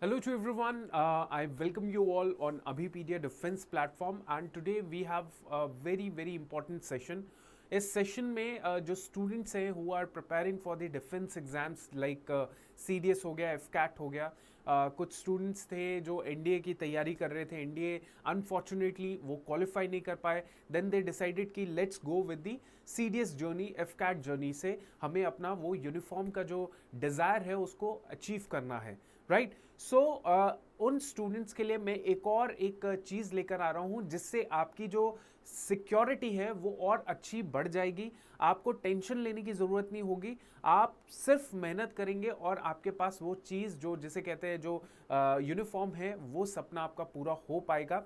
Hello to everyone. Uh, I welcome you all on Abhipedia Defense Platform and today we have a very very important session. इस session में uh, जो students हैं who are preparing for the defence exams like C D S हो गया F cat हो गया uh, कुछ students थे जो एन डी ए की तैयारी कर रहे थे एन डी ए अनफॉर्चुनेटली वो क्वालिफाई नहीं कर पाए देन दे डिसाइडेड कि let's go with the C D S journey AFCAT journey से हमें अपना वो यूनिफॉर्म का जो डिज़ायर है उसको अचीव करना है right right? So so, uh, उन स्टूडेंट्स के लिए मैं एक और एक uh, चीज़ लेकर आ रहा हूँ जिससे आपकी जो सिक्योरिटी है वो और अच्छी बढ़ जाएगी आपको टेंशन लेने की ज़रूरत नहीं होगी आप सिर्फ मेहनत करेंगे और आपके पास वो चीज़ जो जिसे कहते हैं जो यूनिफॉर्म uh, है वो सपना आपका पूरा हो पाएगा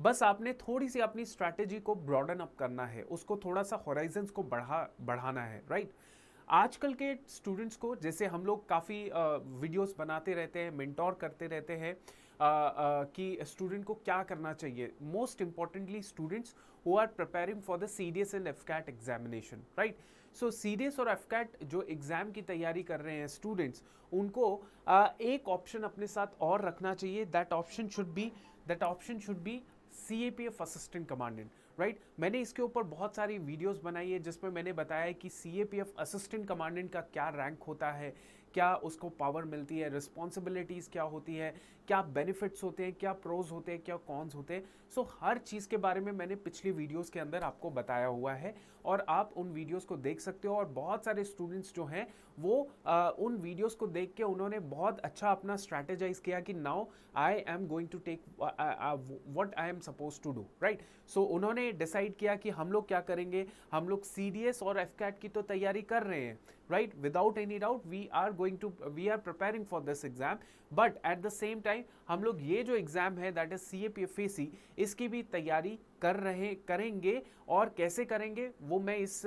बस आपने थोड़ी सी अपनी स्ट्रैटेजी को ब्रॉडन अप करना है उसको थोड़ा सा हॉराइजन्स को बढ़ा बढ़ाना है राइट right? आजकल के स्टूडेंट्स को जैसे हम लोग काफ़ी वीडियोस बनाते रहते हैं मिनटोर करते रहते हैं कि स्टूडेंट को क्या करना चाहिए most importantly students who are preparing for the C D S and AFCAT examination right so C D S और एफ कैट जो एग्ज़ाम की तैयारी कर रहे हैं स्टूडेंट्स उनको uh, एक ऑप्शन अपने साथ और रखना चाहिए that option should be that option should be C A P F assistant commandant right right? मैंने इसके ऊपर बहुत सारी वीडियोस बनाई है जिसमें मैंने बताया है कि C A P F assistant commandant का क्या रैंक होता है क्या उसको पावर मिलती है रिस्पॉन्सिबिलिटीज़ क्या होती है क्या बेनिफिट्स होते हैं क्या प्रोज होते हैं क्या कॉन्स होते हैं सो so, हर चीज़ के बारे में मैंने पिछली वीडियोस के अंदर आपको बताया हुआ है और आप उन वीडियोस को देख सकते हो और बहुत सारे स्टूडेंट्स जो हैं वो आ, उन वीडियोस को देख के उन्होंने बहुत अच्छा अपना स्ट्रैटेजाइज किया कि now I am going to take what I am suppose to do right so उन्होंने डिसाइड किया कि हम लोग क्या करेंगे हम लोग सी और एफ की तो तैयारी कर रहे हैं right without any doubt we are going to we are preparing for this exam but at the same time हम लोग ये जो एग्ज़ाम है that is C A P F A C इसकी भी तैयारी कर रहे करेंगे और कैसे करेंगे वो मैं इस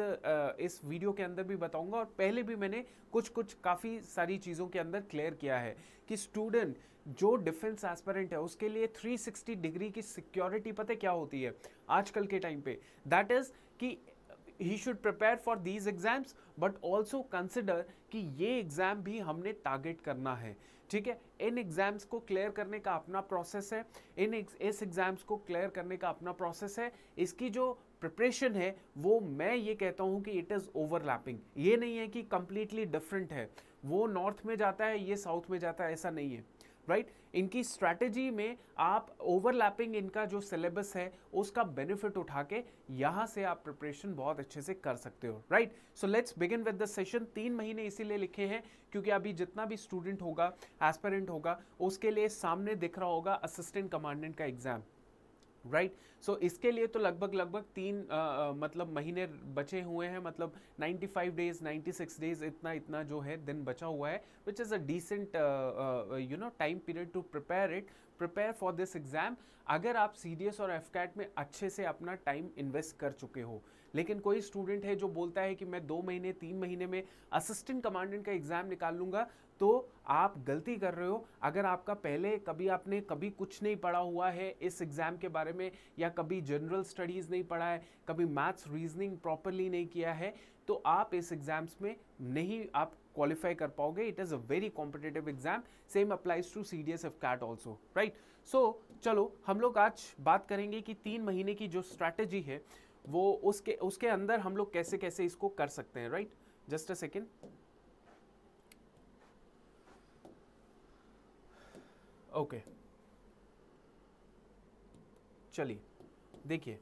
इस वीडियो के अंदर भी बताऊंगा और पहले भी मैंने कुछ कुछ काफ़ी सारी चीज़ों के अंदर क्लियर किया है कि स्टूडेंट जो डिफेंस एस्पेरेंट है उसके लिए 360 डिग्री की सिक्योरिटी पता क्या होती है आजकल के टाइम पे दैट इज़ कि he should prepare for these exams but also consider कि ये एग्ज़ाम भी हमने टारगेट करना है ठीक है इन एग्ज़ाम्स को क्लियर करने का अपना प्रोसेस है इन इस एग्ज़ाम्स को क्लियर करने का अपना प्रोसेस है इसकी जो प्रिपरेशन है वो मैं ये कहता हूँ कि इट इज़ ओवरलैपिंग ये नहीं है कि कम्प्लीटली डिफरेंट है वो नॉर्थ में जाता है ये साउथ में जाता है ऐसा नहीं है राइट right? इनकी स्ट्रैटेजी में आप ओवरलैपिंग इनका जो सिलेबस है उसका बेनिफिट उठा के यहाँ से आप प्रिपरेशन बहुत अच्छे से कर सकते हो right so let's begin with the session तीन महीने इसीलिए लिखे हैं क्योंकि अभी जितना भी स्टूडेंट होगा एस्पेरेंट होगा उसके लिए सामने दिख रहा होगा असिस्टेंट कमांडेंट का exam right right? So so, इसके लिए तो लगभग लगभग तीन आ, आ, मतलब महीने बचे हुए हैं मतलब 95 डेज 96 डेज इतना इतना जो है दिन बचा हुआ है which is a decent you know time period to prepare it prepare for this exam अगर आप सी और एफ में अच्छे से अपना टाइम इन्वेस्ट कर चुके हो लेकिन कोई स्टूडेंट है जो बोलता है कि मैं दो महीने तीन महीने में असिस्टेंट कमांडेंट का एग्ज़ाम निकाल लूंगा तो आप गलती कर रहे हो अगर आपका पहले कभी आपने कभी कुछ नहीं पढ़ा हुआ है इस एग्ज़ाम के बारे में या कभी जनरल स्टडीज़ नहीं पढ़ा है कभी मैथ्स रीजनिंग प्रॉपरली नहीं किया है तो आप इस एग्ज़ाम्स में नहीं आप क्वालिफाई कर पाओगे it is a very competitive exam same applies to C D S AFCAT also right so चलो हम लोग आज बात करेंगे कि तीन महीने की जो स्ट्रैटेजी है वो उसके उसके अंदर हम लोग कैसे कैसे इसको कर सकते हैं right just a second okay चलिए देखिए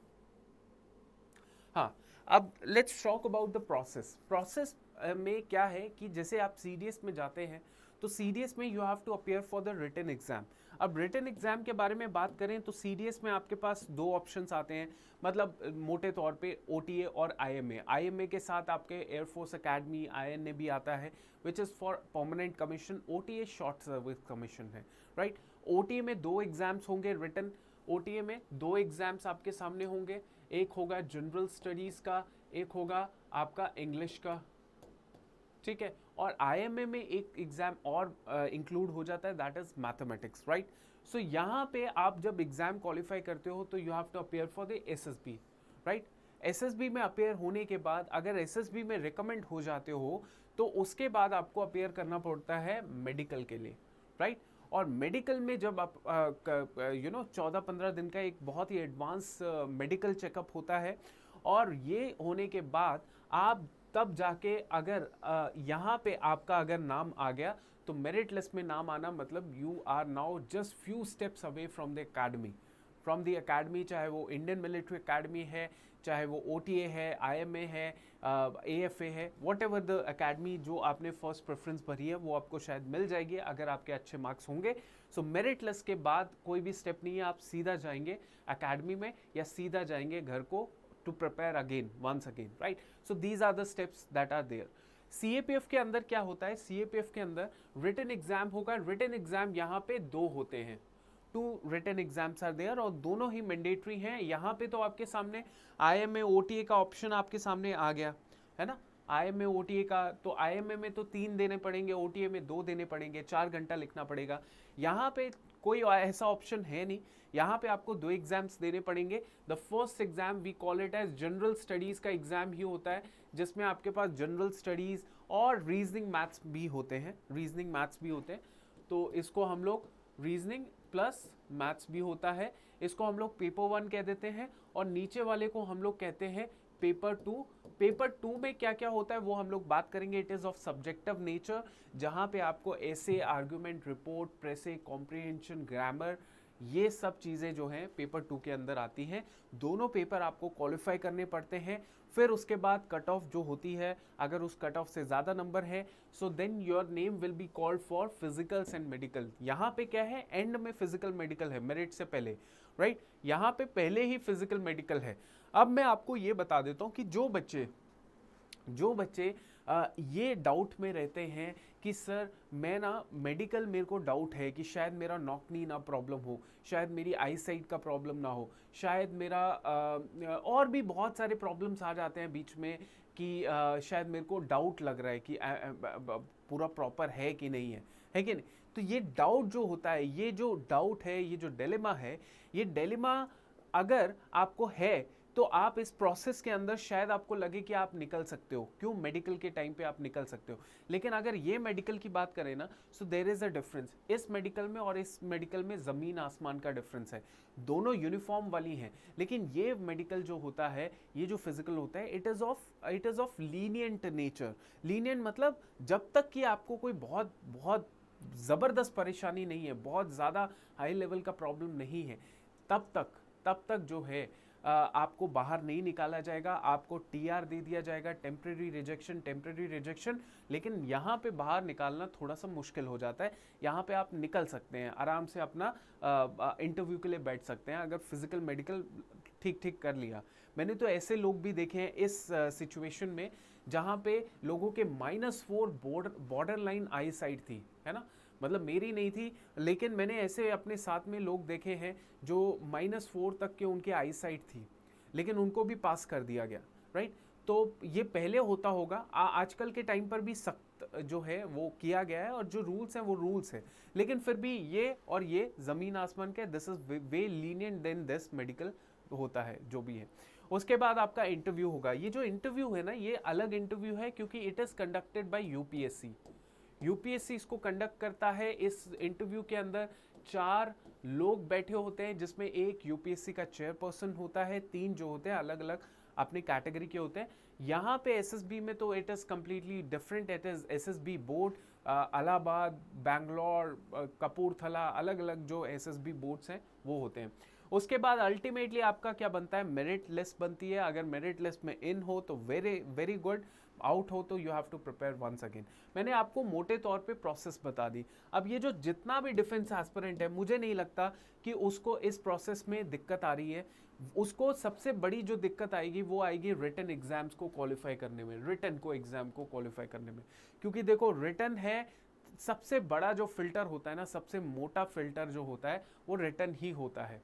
हाँ अब let's talk about the process process में क्या है कि जैसे आप सी में जाते हैं तो सी में you have to appear for the written exam अब रिटर्न एग्जाम के बारे में बात करें तो सी में आपके पास दो ऑप्शन आते हैं मतलब मोटे तौर पर ओ और आई एम के साथ आपके एयरफोर्स अकेडमी आई भी आता है which is for permanent commission or short service commission है राइट right? ओ में दो एग्जाम्स होंगे रिटर्न ओ में दो एग्ज़ाम्स आपके सामने होंगे एक होगा जनरल स्टडीज़ का एक होगा आपका इंग्लिश का ठीक है और आईएमए में एक एग्ज़ाम और इंक्लूड uh, हो जाता है that is mathematics right so यहाँ पे आप जब एग्ज़ाम क्वालिफाई करते हो तो you have to appear for the S S B right S S B में अपेयर होने के बाद अगर एस एस बी में रिकमेंड हो जाते हो तो उसके बाद आपको अपेयर करना पड़ता है मेडिकल के लिए राइट right? और मेडिकल में जब आप यू नो चौदह पंद्रह दिन का एक बहुत ही एडवांस मेडिकल चेकअप होता है और ये होने के बाद आप तब जाके अगर यहाँ पे आपका अगर नाम आ गया तो मेरिट लिस्ट में नाम आना मतलब you are now just few steps away from the academy from the academy चाहे वो इंडियन मिलिट्री अकेडमी है चाहे वो ओ टी ए है आई एम ए है ए एफ ए है वॉट एवर द अकेडमी जो आपने फर्स्ट प्रेफरेंस भरी है वो आपको शायद मिल जाएगी अगर आपके अच्छे मार्क्स होंगे सो मेरिट लिस्ट के बाद कोई भी स्टेप नहीं है आप सीधा जाएंगे अकेडमी में या सीधा जाएंगे घर को to prepare again once again right so these are the steps that are there CAPF के अंदर क्या होता है CAPF के अंदर रिटर्न एग्जाम होगा रिटर्न एग्जाम यहाँ पे दो होते हैं two written exams are there और दोनों ही मैंडेटरी हैं यहाँ पे तो आपके सामने आई एम ए का ऑप्शन आपके सामने आ गया है ना आई एम ए का तो आई एम ए में तो तीन देने पड़ेंगे ओ टी ए में दो देने पड़ेंगे चार घंटा लिखना पड़ेगा यहाँ पे कोई ऐसा ऑप्शन है नहीं यहाँ पे आपको दो एग्जाम्स देने पड़ेंगे the first exam we call it as general studies का एग्जाम ही होता है जिसमें आपके पास जनरल स्टडीज़ और रीजनिंग मैथ्स भी होते हैं रीजनिंग मैथ्स भी होते हैं तो इसको हम लोग रीजनिंग प्लस मैथ्स भी होता है इसको हम लोग पेपर वन कह देते हैं और नीचे वाले को हम लोग कहते हैं पेपर टू पेपर टू में क्या क्या होता है वो हम लोग बात करेंगे it is of subjective nature जहाँ पे आपको ऐसे argument report precis comprehension grammar ये सब चीज़ें जो हैं पेपर टू के अंदर आती हैं दोनों पेपर आपको क्वालिफाई करने पड़ते हैं फिर उसके बाद कट ऑफ जो होती है अगर उस कट ऑफ से ज़्यादा नंबर है so then your name will be called for physicals and medical यहाँ पे क्या है एंड में फिजिकल मेडिकल है मेरिट से पहले राइट right? यहाँ पे पहले ही फिजिकल मेडिकल है अब मैं आपको ये बता देता हूँ कि जो बच्चे जो बच्चे ये डाउट में रहते हैं कि सर मैं ना मेडिकल मेरे को डाउट है कि शायद मेरा नॉकनी ना प्रॉब्लम हो शायद मेरी आई साइड का प्रॉब्लम ना हो शायद मेरा और भी बहुत सारे प्रॉब्लम्स आ जाते हैं बीच में कि शायद मेरे को डाउट लग रहा है कि पूरा प्रॉपर है कि नहीं है है कि नहीं तो ये डाउट जो होता है ये जो डाउट है ये जो डेलेमा है ये डेलेमा अगर आपको है तो आप इस प्रोसेस के अंदर शायद आपको लगे कि आप निकल सकते हो क्यों मेडिकल के टाइम पे आप निकल सकते हो लेकिन अगर ये मेडिकल की बात करें ना so there is a difference इस मेडिकल में और इस मेडिकल में ज़मीन आसमान का डिफरेंस है दोनों यूनिफॉर्म वाली हैं लेकिन ये मेडिकल जो होता है ये जो फिजिकल होता है it is of it is of lenient nature lenient मतलब जब तक कि आपको कोई बहुत बहुत ज़बरदस्त परेशानी नहीं है बहुत ज़्यादा हाई लेवल का प्रॉब्लम नहीं है तब तक तब तक जो है आपको बाहर नहीं निकाला जाएगा आपको टीआर दे दिया जाएगा टेम्प्रेरी रिजेक्शन टेम्प्रेरी रिजेक्शन लेकिन यहाँ पे बाहर निकालना थोड़ा सा मुश्किल हो जाता है यहाँ पे आप निकल सकते हैं आराम से अपना इंटरव्यू के लिए बैठ सकते हैं अगर फिजिकल मेडिकल ठीक ठीक कर लिया मैंने तो ऐसे लोग भी देखे हैं इस सिचुएशन में जहाँ पे लोगों के minus four border border line eyesight थी है ना मतलब मेरी नहीं थी लेकिन मैंने ऐसे अपने साथ में लोग देखे हैं जो माइनस फोर तक के उनके आई साइट थी लेकिन उनको भी पास कर दिया गया राइट तो ये पहले होता होगा आ, आजकल के टाइम पर भी सख्त जो है वो किया गया है और जो रूल्स हैं वो रूल्स हैं लेकिन फिर भी ये और ये ज़मीन आसमान के this is way lenient than this medical होता है जो भी है उसके बाद आपका इंटरव्यू होगा ये जो इंटरव्यू है ना ये अलग इंटरव्यू है क्योंकि it is conducted by U UPSC इसको कंडक्ट करता है इस इंटरव्यू के अंदर चार लोग बैठे होते हैं जिसमें एक यूपीएससी का चेयरपर्सन होता है तीन जो होते हैं अलग अलग अपनी कैटेगरी के होते हैं यहाँ पे एसएसबी में तो it is completely different it is SSB board Allahabad Bangalore Kapurthala अलग अलग जो एसएसबी बोर्ड्स हैं वो होते हैं उसके बाद अल्टीमेटली आपका क्या बनता है मेरिट लिस्ट बनती है अगर मेरिट लिस्ट में इन हो तो वेरी वेरी गुड आउट हो तो you have to prepare once again मैंने आपको मोटे तौर पे प्रोसेस बता दी अब ये जो जितना भी डिफेंस एस्परेंट है मुझे नहीं लगता कि उसको इस प्रोसेस में दिक्कत आ रही है उसको सबसे बड़ी जो दिक्कत आएगी वो आएगी रिटर्न एग्जाम्स को क्वालिफाई करने में रिटर्न को एग्जाम को क्वालिफाई करने में क्योंकि देखो रिटर्न है सबसे बड़ा जो फिल्टर होता है ना सबसे मोटा फिल्टर जो होता है वो रिटर्न ही होता है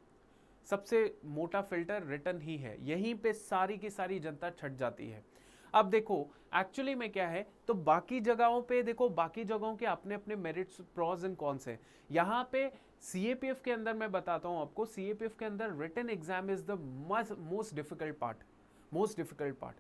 सबसे मोटा फिल्टर रिटर्न ही है यहीं पे सारी की सारी जनता छट जाती है अब देखो एक्चुअली में क्या है तो बाकी जगहों पे देखो बाकी जगहों के अपने अपने मेरिट्स प्रॉज एंड कॉन्स हैं यहाँ पे सी के अंदर मैं बताता हूँ आपको सी के अंदर written exam is the most difficult part most difficult part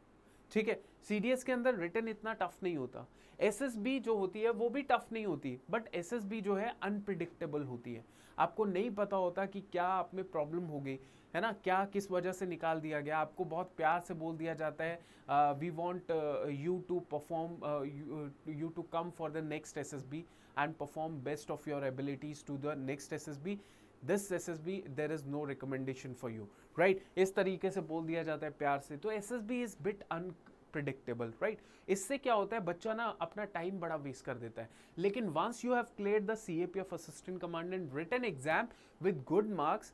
ठीक है सी के अंदर रिटर्न इतना टफ नहीं होता एस जो होती है वो भी टफ नहीं होती बट एस जो है अनप्रिडिक्टेबल होती है आपको नहीं पता होता कि क्या आप में प्रॉब्लम हो गई है ना क्या किस वजह से निकाल दिया गया आपको बहुत प्यार से बोल दिया जाता है we want you to perform you to come for the next S S B and perform best of your abilities to the next S S B this S S B there is no recommendation for you right इस तरीके से बोल दिया जाता है प्यार से तो S S B is bit unpredictable right इससे क्या होता है बच्चा ना अपना टाइम बड़ा वेस्ट कर देता है लेकिन once you have clear the C A P F assistant commandant written exam with good marks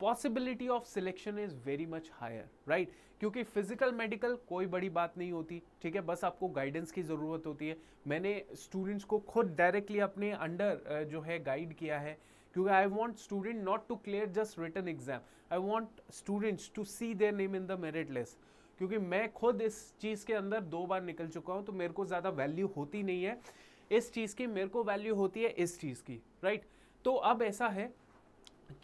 possibility of selection is very much higher right क्योंकि फिजिकल मेडिकल कोई बड़ी बात नहीं होती ठीक है बस आपको गाइडेंस की ज़रूरत होती है मैंने स्टूडेंट्स को खुद डायरेक्टली अपने अंडर जो है गाइड किया है क्योंकि I want student not to clear just written exam I want students to see their name in the merit list क्योंकि मैं खुद इस चीज़ के अंदर दो बार निकल चुका हूँ तो मेरे को ज़्यादा वैल्यू होती नहीं है इस चीज़ की मेरे को वैल्यू होती है इस चीज़ की राइट तो अब ऐसा है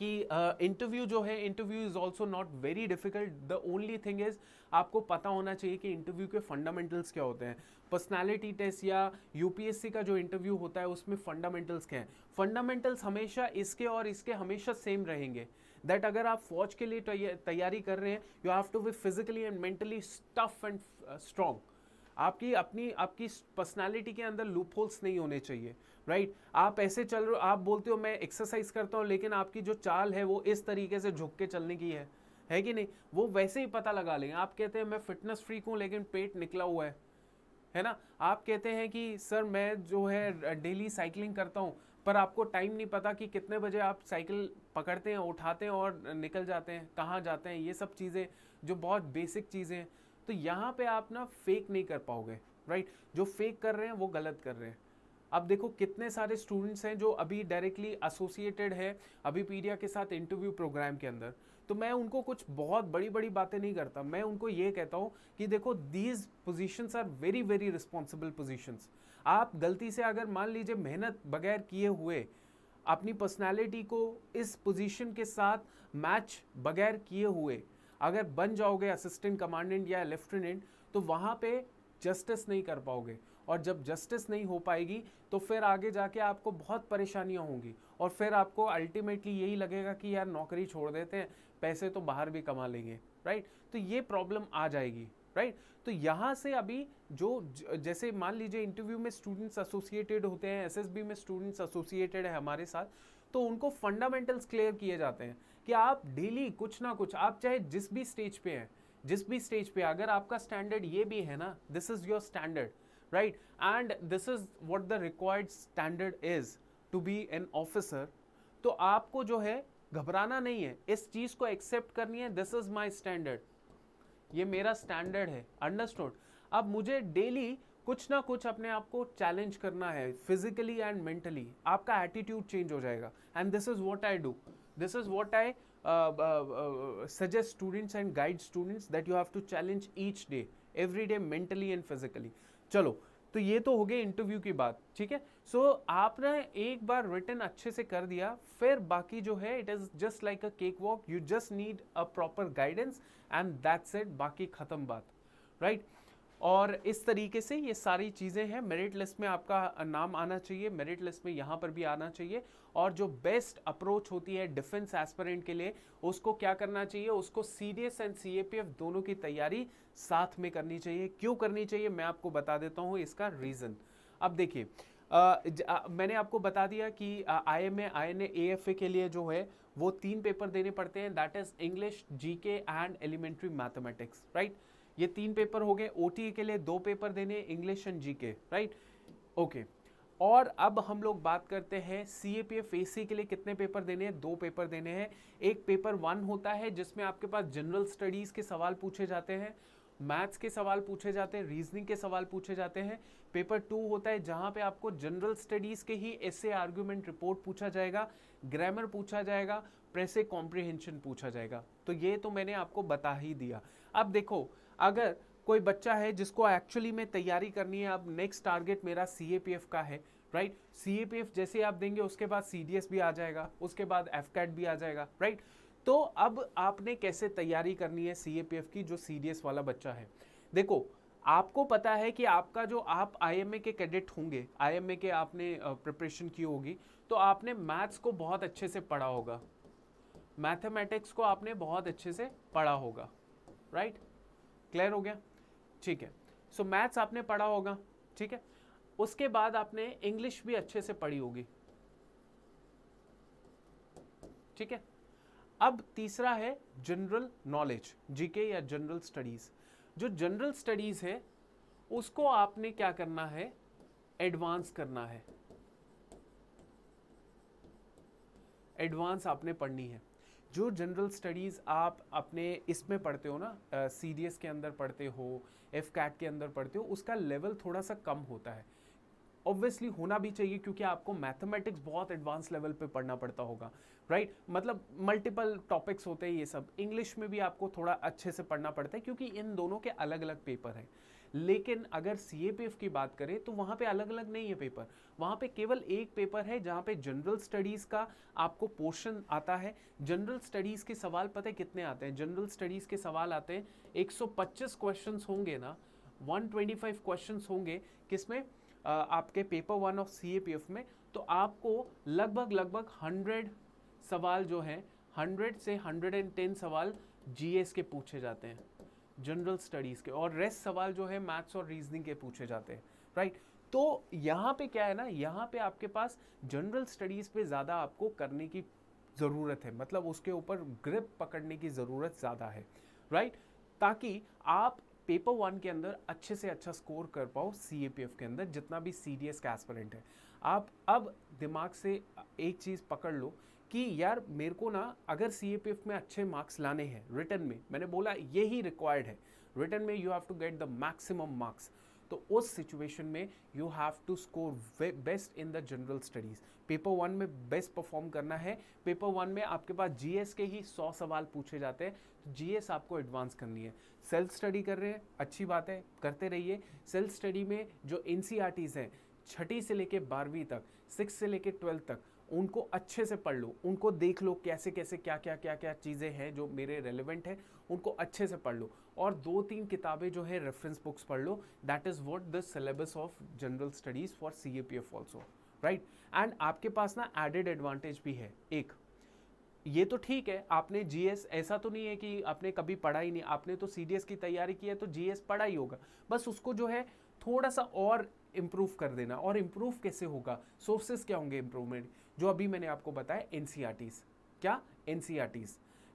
कि इंटरव्यू uh, जो है interview is also not very difficult the only thing is आपको पता होना चाहिए कि इंटरव्यू के फंडामेंटल्स क्या होते हैं पर्सनालिटी टेस्ट या यूपीएससी का जो इंटरव्यू होता है उसमें फंडामेंटल्स क्या हैं फंडामेंटल्स हमेशा इसके और इसके हमेशा सेम रहेंगे दैट अगर आप फौज के लिए तैयारी कर रहे हैं you have to be physically and mentally tough and strong आपकी अपनी आपकी पर्सनालिटी के अंदर लूप होल्स नहीं होने चाहिए राइट आप ऐसे चल रहे हो आप बोलते हो मैं एक्सरसाइज करता हूँ लेकिन आपकी जो चाल है वो इस तरीके से झुक के चलने की है है कि नहीं वो वैसे ही पता लगा लेंगे आप कहते हैं मैं फिटनेस फ्रीक हूँ लेकिन पेट निकला हुआ है है ना आप कहते हैं कि सर मैं जो है डेली साइकिलिंग करता हूँ पर आपको टाइम नहीं पता कि कितने बजे आप साइकिल पकड़ते हैं उठाते हैं और निकल जाते हैं कहाँ जाते हैं ये सब चीज़ें जो बहुत बेसिक चीज़ें तो यहाँ पे आप ना फेक नहीं कर पाओगे राइट जो फेक कर रहे हैं वो गलत कर रहे हैं अब देखो कितने सारे स्टूडेंट्स हैं जो अभी डायरेक्टली एसोसिएटेड है अभी पीडिया के साथ इंटरव्यू प्रोग्राम के अंदर तो मैं उनको कुछ बहुत बड़ी बड़ी बातें नहीं करता मैं उनको ये कहता हूँ कि देखो these positions are very very responsible positions आप गलती से अगर मान लीजिए मेहनत बगैर किए हुए अपनी पर्सनैलिटी को इस पोजिशन के साथ मैच बगैर किए हुए अगर बन जाओगे असिस्टेंट कमांडेंट या लेफ्टिनेंट तो वहाँ पे जस्टिस नहीं कर पाओगे और जब जस्टिस नहीं हो पाएगी तो फिर आगे जाके आपको बहुत परेशानियाँ होंगी और फिर आपको अल्टीमेटली यही लगेगा कि यार नौकरी छोड़ देते हैं पैसे तो बाहर भी कमा लेंगे राइट तो ये प्रॉब्लम आ जाएगी राइट तो यहाँ से अभी जो जैसे मान लीजिए इंटरव्यू में स्टूडेंट्स एसोसिएटेड होते हैं एसएसबी में स्टूडेंट्स एसोसिएटेड है हमारे साथ तो उनको फंडामेंटल्स क्लियर किए जाते हैं कि आप डेली कुछ ना कुछ आप चाहे जिस भी स्टेज पे हैं जिस भी स्टेज पे अगर आपका स्टैंडर्ड ये भी है ना this is your standard right and this is what the required standard is to be an officer तो आपको जो है घबराना नहीं है इस चीज़ को एक्सेप्ट करनी है दिस इज़ माई स्टैंडर्ड ये मेरा स्टैंडर्ड है अंडरस्टूड अब मुझे डेली कुछ ना कुछ अपने आप को चैलेंज करना है फिजिकली एंड मेंटली आपका एटीट्यूड चेंज हो जाएगा and this is what I do this is what i suggest students and guide students that you have to challenge each day every day mentally and physically चलो तो ये तो हो गई interview की बात ठीक है सो आपने एक बार रिटर्न अच्छे से कर दिया फिर बाकी जो है it is just like a cake walk you just need a proper guidance and that's it बाकी ख़त्म बात राइट right? और इस तरीके से ये सारी चीज़ें हैं मेरिट लिस्ट में आपका नाम आना चाहिए मेरिट लिस्ट में यहाँ पर भी आना चाहिए और जो बेस्ट अप्रोच होती है डिफेंस एस्परेंट के लिए उसको क्या करना चाहिए उसको एस एंड सी दोनों की तैयारी साथ में करनी चाहिए क्यों करनी चाहिए मैं आपको बता देता हूँ इसका रीज़न अब देखिए मैंने आपको बता दिया कि I M A I N A के लिए जो है वो तीन पेपर देने पड़ते हैं that is English G and elementary mathematics right ये तीन पेपर हो गए ओ e के लिए दो पेपर देने इंग्लिश एंड जी के राइट ओके और अब हम लोग बात करते हैं सी ए पी एफ ए सी के लिए कितने पेपर देने हैं दो पेपर देने हैं एक पेपर वन होता है जिसमें आपके पास जनरल स्टडीज़ के सवाल पूछे जाते हैं मैथ्स के सवाल पूछे जाते हैं रीजनिंग के सवाल पूछे जाते हैं पेपर टू होता है जहां पे आपको जनरल स्टडीज़ के ही ऐसे आर्ग्यूमेंट रिपोर्ट पूछा जाएगा ग्रामर पूछा जाएगा प्रेसे कॉम्प्रिहेंशन पूछा जाएगा तो ये तो मैंने आपको बता ही दिया अब देखो अगर कोई बच्चा है जिसको एक्चुअली में तैयारी करनी है अब नेक्स्ट टारगेट मेरा सी का है राइट सी जैसे आप देंगे उसके बाद सी भी आ जाएगा उसके बाद एफ भी आ जाएगा राइट तो अब आपने कैसे तैयारी करनी है सी की जो सी वाला बच्चा है देखो आपको पता है कि आपका जो आप आई के कैडेट होंगे आई के आपने प्रिपरेशन की होगी तो आपने मैथ्स को बहुत अच्छे से पढ़ा होगा मैथमेटिक्स को आपने बहुत अच्छे से पढ़ा होगा राइट क्लियर हो गया ठीक है सो so, मैथ्स आपने पढ़ा होगा ठीक है उसके बाद आपने इंग्लिश भी अच्छे से पढ़ी होगी ठीक है अब तीसरा है जनरल नॉलेज जीके या जनरल स्टडीज जो जनरल स्टडीज है उसको आपने क्या करना है एडवांस करना है एडवांस आपने पढ़नी है जो जनरल स्टडीज़ आप अपने इसमें पढ़ते हो ना सी डी एस के अंदर पढ़ते हो एफ कैट के अंदर पढ़ते हो उसका लेवल थोड़ा सा कम होता है ऑब्वियसली होना भी चाहिए क्योंकि आपको मैथमेटिक्स बहुत एडवांस लेवल पे पढ़ना पड़ता होगा राइट right? मतलब मल्टीपल टॉपिक्स होते हैं ये सब इंग्लिश में भी आपको थोड़ा अच्छे से पढ़ना पड़ता है क्योंकि इन दोनों के अलग अलग पेपर हैं लेकिन अगर सी ए पी एफ़ की बात करें तो वहाँ पे अलग अलग नहीं है पेपर वहाँ पे केवल एक पेपर है जहाँ पे जनरल स्टडीज़ का आपको पोर्शन आता है जनरल स्टडीज़ के सवाल पता है कितने आते हैं जनरल स्टडीज़ के सवाल आते हैं 125 क्वेश्चंस होंगे ना 125 क्वेश्चंस होंगे किसमें आपके paper one of C A P F में तो आपको लगभग लगभग हंड्रेड सवाल जो हैं हंड्रेड से हंड्रेड एंड टेन सवाल जी एस के पूछे जाते हैं जनरल स्टडीज़ के और रेस्ट सवाल जो है मैथ्स और रीजनिंग के पूछे जाते हैं राइट तो यहाँ पे क्या है ना यहाँ पे आपके पास जनरल स्टडीज़ पे ज़्यादा आपको करने की ज़रूरत है मतलब उसके ऊपर ग्रिप पकड़ने की ज़रूरत ज़्यादा है राइट ताकि आप पेपर वन के अंदर अच्छे से अच्छा स्कोर कर पाओ सी ए पी एफ़ के अंदर जितना भी सी डी एस का एस्परेंट है आप अब दिमाग से एक चीज़ पकड़ लो कि यार मेरे को ना अगर सी में अच्छे मार्क्स लाने हैं रिटर्न में मैंने बोला ये ही रिक्वायर्ड है रिटर्न में you have to get the maximum marks तो उस सिचुएशन में you have to score best in the general studies paper one में बेस्ट परफॉर्म करना है पेपर वन में आपके पास जी के ही सौ सवाल पूछे जाते हैं तो जीएस आपको एडवांस करनी है सेल्फ स्टडी कर रहे हैं अच्छी बात है करते रहिए सेल्फ स्टडी में जो एन e हैं छठी से लेकर बारहवीं तक सिक्स से लेकर ट्वेल्थ तक उनको अच्छे से पढ़ लो उनको देख लो कैसे कैसे क्या क्या क्या क्या चीज़ें हैं जो मेरे रेलिवेंट है उनको अच्छे से पढ़ लो और दो तीन किताबें जो है रेफरेंस बुक्स पढ़ लो that is what the syllabus of general studies for C A P F also right and आपके पास ना एडेड एडवांटेज भी है एक ये तो ठीक है आपने एस ऐसा तो नहीं है कि आपने कभी पढ़ा ही नहीं आपने तो एस की तैयारी की है तो एस पढ़ा ही होगा बस उसको जो है थोड़ा सा और इम्प्रूव कर देना और इम्प्रूव कैसे होगा सोर्सेस क्या होंगे इम्प्रूवमेंट जो अभी मैंने आपको बताया एन e क्या एन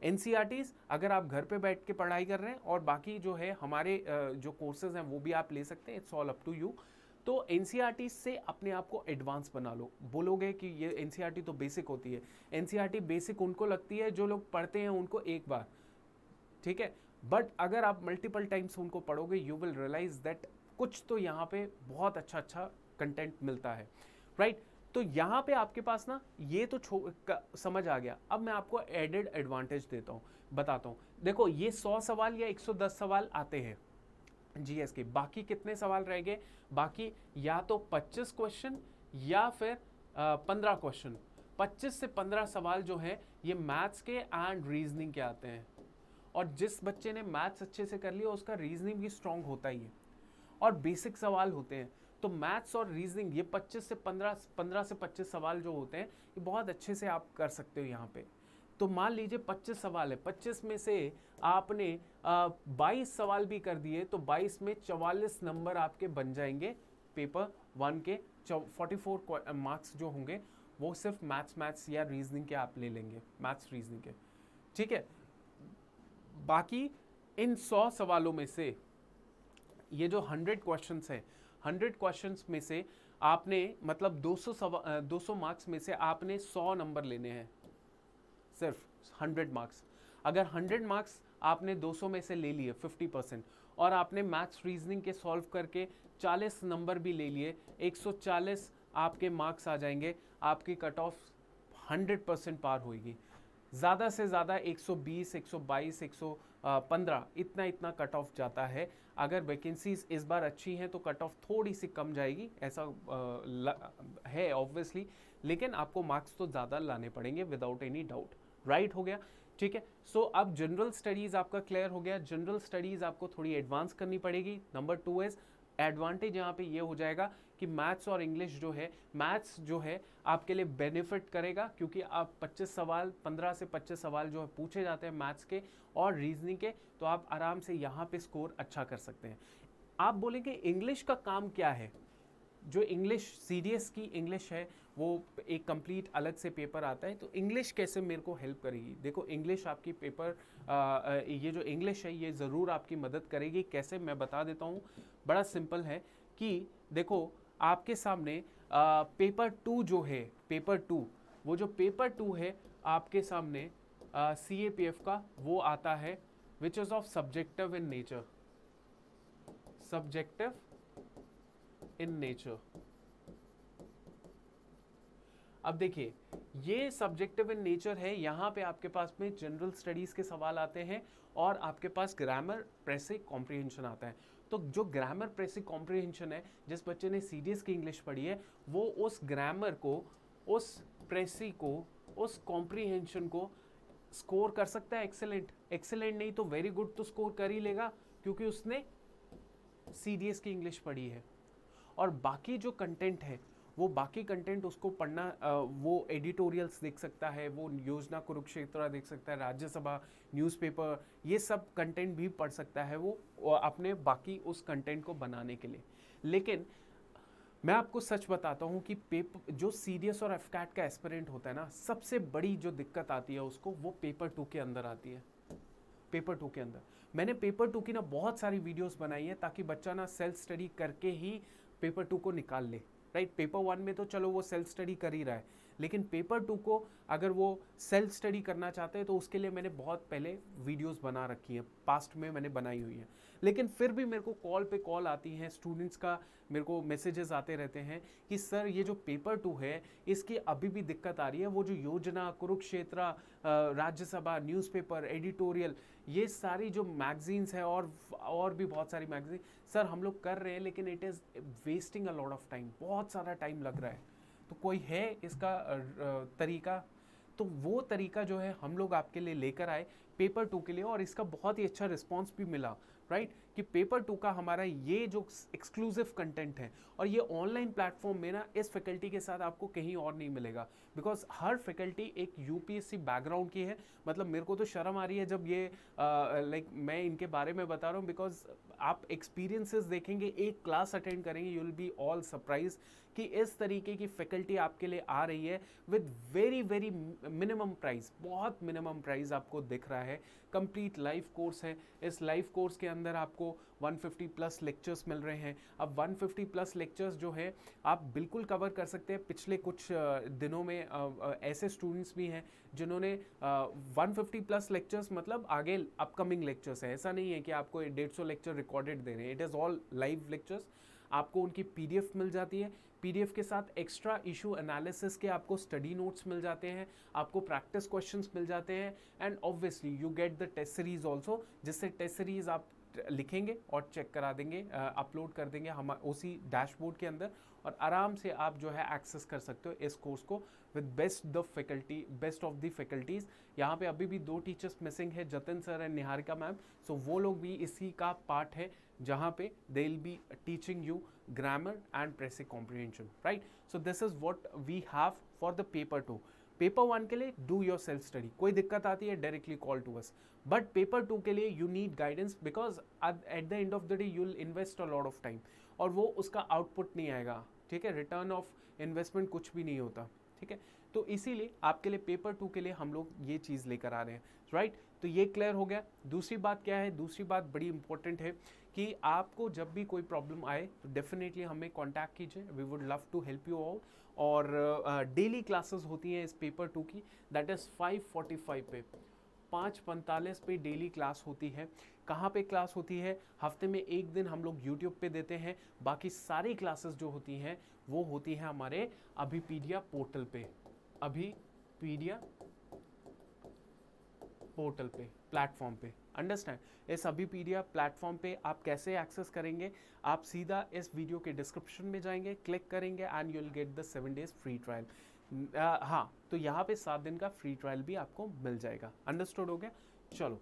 एन e e अगर आप घर पे बैठ के पढ़ाई कर रहे हैं और बाकी जो है हमारे जो कोर्सेज हैं वो भी आप ले सकते हैं it's all up to you तो एन से अपने आप को एडवांस बना लो बोलोगे कि ये एन तो बेसिक होती है एन बेसिक उनको लगती है जो लोग पढ़ते हैं उनको एक बार ठीक है बट अगर आप मल्टीपल टाइम्स उनको पढ़ोगे यू विल रियलाइज दैट कुछ तो यहाँ पे बहुत अच्छा अच्छा कंटेंट मिलता है राइट right? तो यहाँ पे आपके पास ना ये तो छो समझ आ गया अब मैं आपको एडेड एडवांटेज देता हूँ बताता हूँ देखो ये 100 सवाल या 110 सवाल आते हैं जी एस के बाकी कितने सवाल रह गए बाकी या तो 25 क्वेश्चन या फिर पंद्रह क्वेश्चन 25 से 15 सवाल जो है ये मैथ्स के एंड रीजनिंग के आते हैं और जिस बच्चे ने मैथ्स अच्छे से कर लिया उसका रीजनिंग भी स्ट्रांग होता ही है और बेसिक सवाल होते हैं तो मैथ्स और रीजनिंग ये 25 से 15 15 से 25 सवाल जो होते हैं ये बहुत अच्छे से आप कर सकते हो यहाँ पे तो मान लीजिए 25 सवाल है 25 में से आपने आ, 22 सवाल भी कर दिए तो 22 में 44 नंबर आपके बन जाएंगे पेपर वन के 44 मार्क्स जो होंगे वो सिर्फ मैथ्स मैथ्स या रीजनिंग के आप ले लेंगे मैथ्स रीजनिंग के ठीक है बाकी इन सौ सवालों में से ये जो हंड्रेड क्वेश्चन हैं हंड्रेड क्वेश्चन में से आपने मतलब दो सौ दो सौ मार्क्स में से आपने सौ नंबर लेने हैं सिर्फ हंड्रेड मार्क्स अगर हंड्रेड मार्क्स आपने 200 में से ले लिए 50 परसेंट और आपने मैथ्स रीजनिंग के सॉल्व करके 40 नंबर भी ले लिए 140 आपके मार्क्स आ जाएंगे आपकी कट ऑफ 100 परसेंट पार होगी ज़्यादा से ज़्यादा 120, 122, 115 इतना इतना कट ऑफ जाता है अगर वैकेंसीज इस बार अच्छी हैं तो कट ऑफ थोड़ी सी कम जाएगी ऐसा आ, है ऑब्वियसली लेकिन आपको मार्क्स तो ज़्यादा लाने पड़ेंगे विदाउट एनी डाउट राइट हो गया ठीक है सो so, अब जनरल स्टडीज़ आपका क्लियर हो गया जनरल स्टडीज़ आपको थोड़ी एडवांस करनी पड़ेगी नंबर टू इज़ एडवांटेज यहाँ पे ये हो जाएगा कि मैथ्स और इंग्लिश जो है मैथ्स जो है आपके लिए बेनिफिट करेगा क्योंकि आप 25 सवाल 15 से 25 सवाल जो है पूछे जाते हैं मैथ्स के और रीजनिंग के तो आप आराम से यहाँ पे स्कोर अच्छा कर सकते हैं आप बोलेंगे इंग्लिश का काम क्या है जो इंग्लिश सी की इंग्लिश है वो एक कंप्लीट अलग से पेपर आता है तो इंग्लिश कैसे मेरे को हेल्प करेगी देखो इंग्लिश आपकी पेपर आ, ये जो इंग्लिश है ये ज़रूर आपकी मदद करेगी कैसे मैं बता देता हूँ बड़ा सिंपल है कि देखो आपके सामने आ, पेपर टू जो है पेपर टू वो जो पेपर टू है आपके सामने सी ए पी एफ का वो आता है which is of subjective in nature subjective in nature अब देखिए ये सब्जेक्टिव इन नेचर है यहाँ पे आपके पास में जनरल स्टडीज़ के सवाल आते हैं और आपके पास ग्रामर प्रेसिक कॉम्प्रिहेंशन आता है तो जो ग्रामर प्रेसिक कॉम्प्रिहेंशन है जिस बच्चे ने सी डी एस की इंग्लिश पढ़ी है वो उस ग्रामर को उस प्रेसी को उस कॉम्प्रीहेंशन को स्कोर कर सकता है एक्सेलेंट एक्सेलेंट नहीं तो वेरी गुड तो स्कोर कर ही लेगा क्योंकि उसने सी डी एस की इंग्लिश पढ़ी है और बाकी जो कंटेंट है वो बाकी कंटेंट उसको पढ़ना वो एडिटोरियल्स देख सकता है वो योजना कुरुक्षेत्र देख सकता है राज्यसभा न्यूज़पेपर ये सब कंटेंट भी पढ़ सकता है वो अपने बाकी उस कंटेंट को बनाने के लिए लेकिन मैं आपको सच बताता हूँ कि पेपर जो सीरियस और एफकैट का एस्परेंट होता है ना सबसे बड़ी जो दिक्कत आती है उसको वो पेपर टू के अंदर आती है पेपर टू के अंदर मैंने पेपर टू की ना बहुत सारी वीडियोस बनाई है ताकि बच्चा ना सेल्फ स्टडी करके ही पेपर टू को निकाल ले राइट पेपर वन में तो चलो वो सेल्फ स्टडी कर ही रहा है लेकिन पेपर टू को अगर वो सेल्फ स्टडी करना चाहते हैं तो उसके लिए मैंने बहुत पहले वीडियोस बना रखी हैं पास्ट में मैंने बनाई हुई हैं लेकिन फिर भी मेरे को कॉल पे कॉल आती हैं स्टूडेंट्स का मेरे को मैसेजेस आते रहते हैं कि सर ये जो पेपर टू है इसकी अभी भी दिक्कत आ रही है वो जो योजना कुरुक्षेत्र राज्यसभा न्यूज़पेपर एडिटोरियल ये सारी जो मैगजीन्स है और और भी बहुत सारी मैगजीन सर हम लोग कर रहे हैं लेकिन it is wasting a lot of time बहुत सारा टाइम लग रहा है तो कोई है इसका तरीका तो वो तरीका जो है हम लोग आपके लिए लेकर आए पेपर टू के लिए और इसका बहुत ही अच्छा रिस्पॉन्स भी मिला राइट कि पेपर टू का हमारा ये जो एक्सक्लूसिव कंटेंट है और ये ऑनलाइन प्लेटफॉर्म में ना इस फैकल्टी के साथ आपको कहीं और नहीं मिलेगा बिकॉज हर फैकल्टी एक यूपीएससी बैकग्राउंड की है मतलब मेरे को तो शर्म आ रही है जब ये लाइक मैं इनके बारे में बता रहा हूँ बिकॉज आप एक्सपीरियंसेस देखेंगे एक क्लास अटेंड करेंगे you will be all surprise कि इस तरीके की फैकल्टी आपके लिए आ रही है with very very minimum price बहुत मिनिमम प्राइस आपको दिख रहा है कंप्लीट लाइफ कोर्स है इस लाइफ कोर्स के अंदर आपको आपको 150 प्लस लेक्चर्स मिल रहे हैं अब 150 प्लस लेक्चर्स जो है आप बिल्कुल कवर कर सकते हैं पिछले कुछ दिनों में ऐसे स्टूडेंट्स भी हैं जिन्होंने 150 प्लस लेक्चर्स मतलब आगे अपकमिंग लेक्चर्स हैं ऐसा नहीं है कि आपको डेढ़ सौ लेक्चर रिकॉर्डेड दे रहे हैं it is all live lectures आपको उनकी पीडीएफ मिल जाती है पीडीएफ के साथ एक्स्ट्रा इशू एनालिसिस के आपको स्टडी नोट्स मिल जाते हैं आपको प्रैक्टिस क्वेश्चंस मिल जाते हैं and obviously you get the test series also जिससे टेस्ट सीरीज आप लिखेंगे और चेक करा देंगे अपलोड कर देंगे हम उसी डैशबोर्ड के अंदर और आराम से आप जो है एक्सेस कर सकते हो इस कोर्स को with best the faculty best of the faculties यहाँ पे अभी भी दो टीचर्स मिसिंग है Jatin sir and Niharika ma'am so वो लोग भी इसी का पार्ट है जहाँ पे they will be teaching you grammar and precis comprehension right so this is what we have for the paper two paper one के लिए डू योर सेल्फ स्टडी कोई दिक्कत आती है directly call to us but paper two के लिए you need guidance because at the end of the day you will invest a lot of time और वो उसका आउटपुट नहीं आएगा ठीक है रिटर्न ऑफ इन्वेस्टमेंट कुछ भी नहीं होता ठीक है तो इसीलिए आपके लिए पेपर टू के लिए हम लोग ये चीज़ लेकर आ रहे हैं राइट right? तो ये क्लियर हो गया दूसरी बात क्या है दूसरी बात बड़ी इंपॉर्टेंट है कि आपको जब भी कोई प्रॉब्लम आए तो डेफिनेटली हमें कांटेक्ट कीजिए we would love to help you all और डेली uh, क्लासेस होती हैं इस पेपर टू की दैट इज़ 545 पे पाँच पैंतालीस पे डेली क्लास होती है कहाँ पे क्लास होती है हफ्ते में एक दिन हम लोग यूट्यूब पे देते हैं बाकी सारी क्लासेस जो होती हैं वो होती हैं हमारे अभिपीडिया पोर्टल पे अभिपीडिया पोर्टल पे प्लेटफॉर्म पे अंडरस्टैंड इस अभी प्लेटफॉर्म पे आप कैसे एक्सेस करेंगे आप सीधा इस वीडियो के डिस्क्रिप्शन में जाएंगे क्लिक करेंगे and you will get the seven days free trial हाँ तो यहाँ पे सात दिन का फ्री ट्रायल भी आपको मिल जाएगा अंडरस्टूड हो गया चलो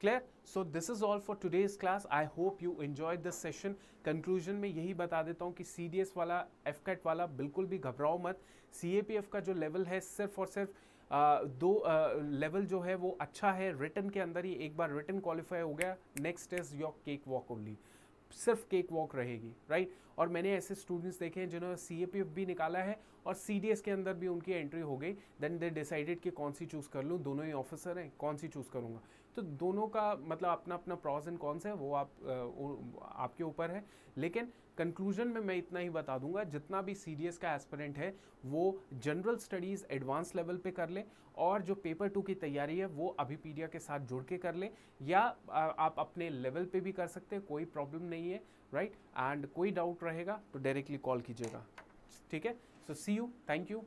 clear so this is all for today's class I hope you enjoy this session conclusion में यही बता देता हूँ कि सी वाला एफ वाला बिल्कुल भी घबराओ मत सी का जो लेवल है सिर्फ और सिर्फ दो लेवल जो है वो अच्छा है रिटर्न के अंदर ही एक बार रिटर्न क्वालिफाई हो गया next is your cake walk only सिर्फ केक वॉक रहेगी राइट और मैंने ऐसे स्टूडेंट्स देखे हैं जिन्होंने सी ए पी एफ भी निकाला है और सी डी एस के अंदर भी उनकी एंट्री हो गई देन दे डिसाइडेड कि कौन सी चूज़ कर लूँ दोनों ही ऑफिसर हैं कौन सी चूज़ करूँगा तो दोनों का मतलब अपना अपना प्रॉज एंड कॉन्स है वो आप आपके ऊपर है लेकिन कंक्लूजन में मैं इतना ही बता दूंगा जितना भी सीडीएस का एस्परेंट है वो जनरल स्टडीज़ एडवांस लेवल पे कर ले और जो पेपर टू की तैयारी है वो अभी पीडिया के साथ जुड़ के कर ले या आप अपने लेवल पे भी कर सकते हैं कोई प्रॉब्लम नहीं है राइट एंड कोई डाउट रहेगा तो डायरेक्टली कॉल कीजिएगा ठीक है so see you thank you